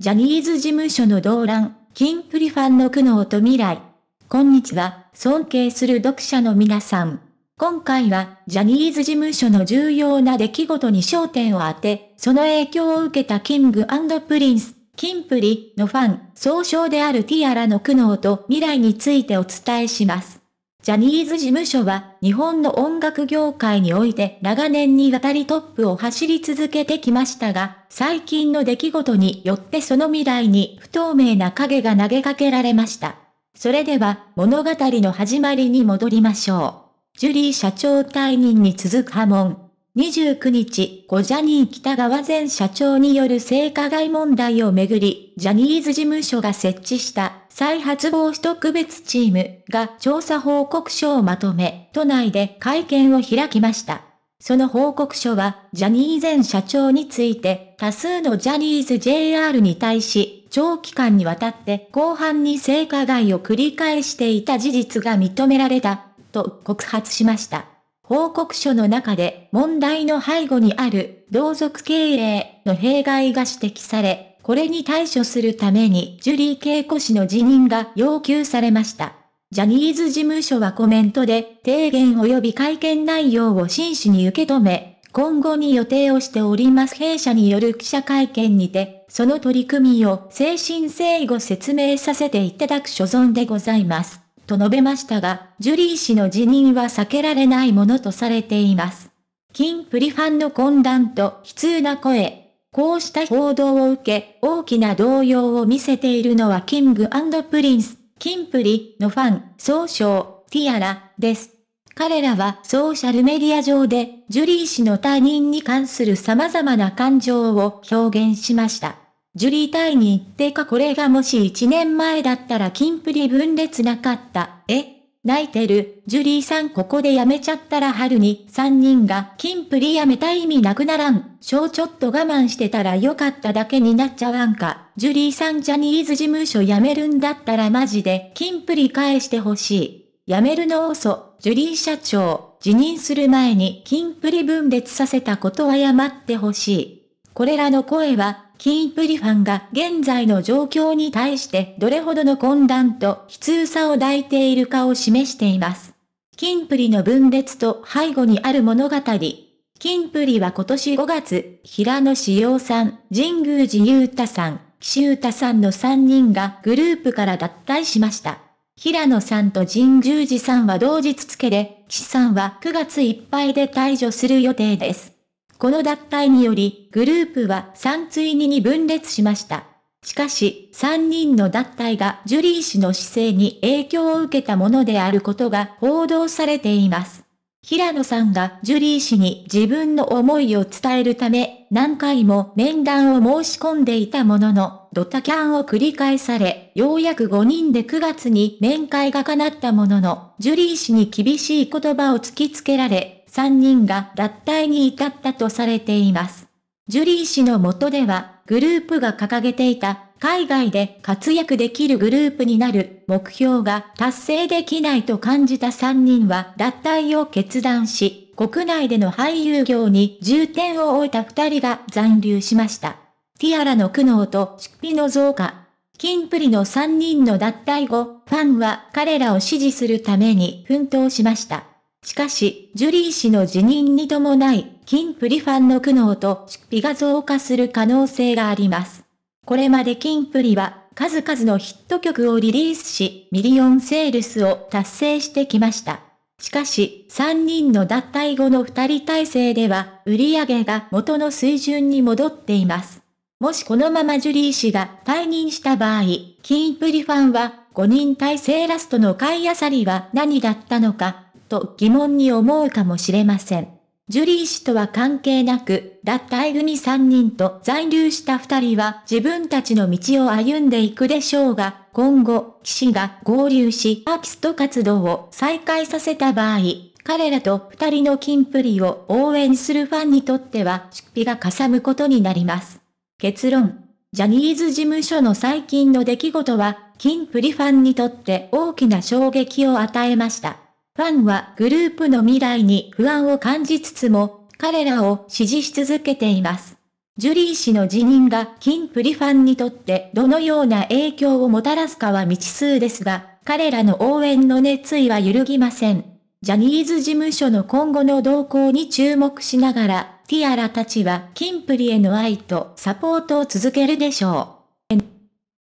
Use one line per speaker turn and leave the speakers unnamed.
ジャニーズ事務所の動乱、キンプリファンの苦悩と未来。こんにちは、尊敬する読者の皆さん。今回は、ジャニーズ事務所の重要な出来事に焦点を当て、その影響を受けたキングプリンス、キンプリのファン、総称であるティアラの苦悩と未来についてお伝えします。ジャニーズ事務所は日本の音楽業界において長年にわたりトップを走り続けてきましたが、最近の出来事によってその未来に不透明な影が投げかけられました。それでは物語の始まりに戻りましょう。ジュリー社長退任に続く波紋。29日、小ジャニー北川前社長による性加害問題をめぐり、ジャニーズ事務所が設置した再発防止特別チームが調査報告書をまとめ、都内で会見を開きました。その報告書は、ジャニー前社長について、多数のジャニーズ JR に対し、長期間にわたって後半に性加害を繰り返していた事実が認められた、と告発しました。報告書の中で問題の背後にある同族経営の弊害が指摘され、これに対処するためにジュリー稽子氏の辞任が要求されました。ジャニーズ事務所はコメントで提言及び会見内容を真摯に受け止め、今後に予定をしております弊社による記者会見にて、その取り組みを精神誠意ご説明させていただく所存でございます。と述べましたが、ジュリー氏の辞任は避けられないものとされています。キンプリファンの混乱と悲痛な声。こうした報道を受け、大きな動揺を見せているのはキングプリンス、キンプリのファン、総称、ティアラ、です。彼らはソーシャルメディア上で、ジュリー氏の他人に関する様々な感情を表現しました。ジュリー隊に行ってかこれがもし1年前だったら金プリ分裂なかった。え泣いてる、ジュリーさんここで辞めちゃったら春に3人が金プリ辞めた意味なくならん。小ちょっと我慢してたらよかっただけになっちゃわんか。ジュリーさんジャニーズ事務所辞めるんだったらマジで金プリ返してほしい。辞めるの遅、ジュリー社長、辞任する前に金プリ分裂させたこと謝ってほしい。これらの声は、キンプリファンが現在の状況に対してどれほどの混乱と悲痛さを抱いているかを示しています。キンプリの分裂と背後にある物語。キンプリは今年5月、平野志陽さん、神宮寺勇太さん、岸優太さんの3人がグループから脱退しました。平野さんと神宮寺さんは同日付で、岸さんは9月いっぱいで退場する予定です。この脱退により、グループは3対2に分裂しました。しかし、3人の脱退がジュリー氏の姿勢に影響を受けたものであることが報道されています。平野さんがジュリー氏に自分の思いを伝えるため、何回も面談を申し込んでいたものの、ドタキャンを繰り返され、ようやく5人で9月に面会が叶ったものの、ジュリー氏に厳しい言葉を突きつけられ、3人が脱退に至ったとされています。ジュリー氏の下では、グループが掲げていた海外で活躍できるグループになる目標が達成できないと感じた3人は脱退を決断し、国内での俳優業に重点を置いた2人が残留しました。ティアラの苦悩と出費の増加。金プリの3人の脱退後、ファンは彼らを支持するために奮闘しました。しかし、ジュリー氏の辞任に伴い、キンプリファンの苦悩と出費が増加する可能性があります。これまでキンプリは、数々のヒット曲をリリースし、ミリオンセールスを達成してきました。しかし、3人の脱退後の2人体制では、売り上げが元の水準に戻っています。もしこのままジュリー氏が退任した場合、キンプリファンは5人体制ラストの買いあさりは何だったのかと疑問に思うかもしれません。ジュリー氏とは関係なく、脱退組3人と在留した2人は自分たちの道を歩んでいくでしょうが、今後、騎士が合流しアーティスト活動を再開させた場合、彼らと2人の金プリを応援するファンにとっては出費がかさむことになります。結論。ジャニーズ事務所の最近の出来事は、金プリファンにとって大きな衝撃を与えました。ファンはグループの未来に不安を感じつつも、彼らを支持し続けています。ジュリー氏の辞任が金プリファンにとってどのような影響をもたらすかは未知数ですが、彼らの応援の熱意は揺るぎません。ジャニーズ事務所の今後の動向に注目しながら、ティアラたちは金プリへの愛とサポートを続けるでしょう。